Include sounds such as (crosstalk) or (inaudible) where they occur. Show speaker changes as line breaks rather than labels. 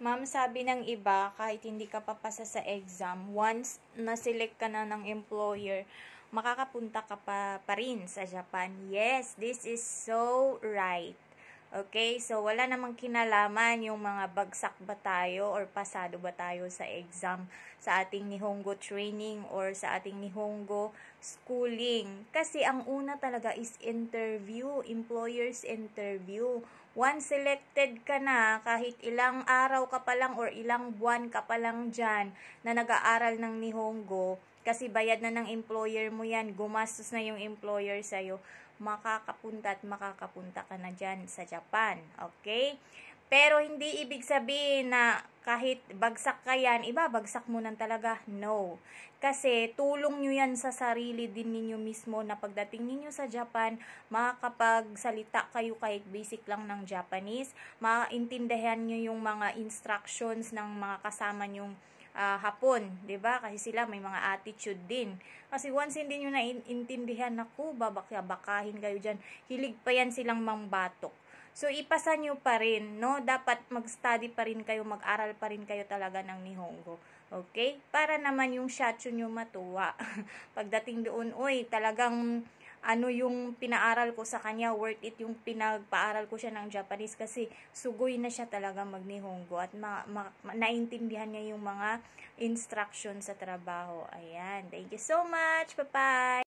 Ma'am, sabi ng iba, kahit hindi ka papasa sa exam, once na-select ka na ng employer, makakapunta ka pa, pa rin sa Japan. Yes, this is so right. Okay, so wala namang kinalaman yung mga bagsak ba tayo or pasado ba tayo sa exam sa ating Nihongo training or sa ating Nihongo schooling. Kasi ang una talaga is interview, employer's interview. Once selected ka na, kahit ilang araw ka pa lang or ilang buwan ka pa lang dyan na nag-aaral ng Nihongo, kasi bayad na ng employer mo yan, gumastos na yung employer sa'yo makakapunta at makakapunta ka na dyan sa Japan. Okay? Pero hindi ibig sabihin na kahit bagsak ka yan, iba, bagsak mo nang talaga. No. Kasi tulong nyo yan sa sarili din ninyo mismo na pagdating ninyo sa Japan, makakapagsalita kayo kahit basic lang ng Japanese, maintindihan nyo yung mga instructions ng mga kasama nyong uh, hapon, 'di ba? Kasi sila may mga attitude din. Kasi once hindi niyo na intindihan, naku, babakya bakahin kayo diyan. Hilig pa 'yan silang mambatok. So, ipasa nyo pa rin, no? Dapat mag-study pa rin kayo, mag-aral pa rin kayo talaga ng Nihongo. Okay? Para naman yung shatsu nyo matuwa. (laughs) Pagdating doon, oy, talagang ano yung pinaaral ko sa kanya, worth it yung pinagpaaral ko siya ng Japanese kasi sugoy na siya talaga mag-Nihongo at ma ma ma naintindihan niya yung mga instructions sa trabaho. Ayan. Thank you so much. Bye-bye!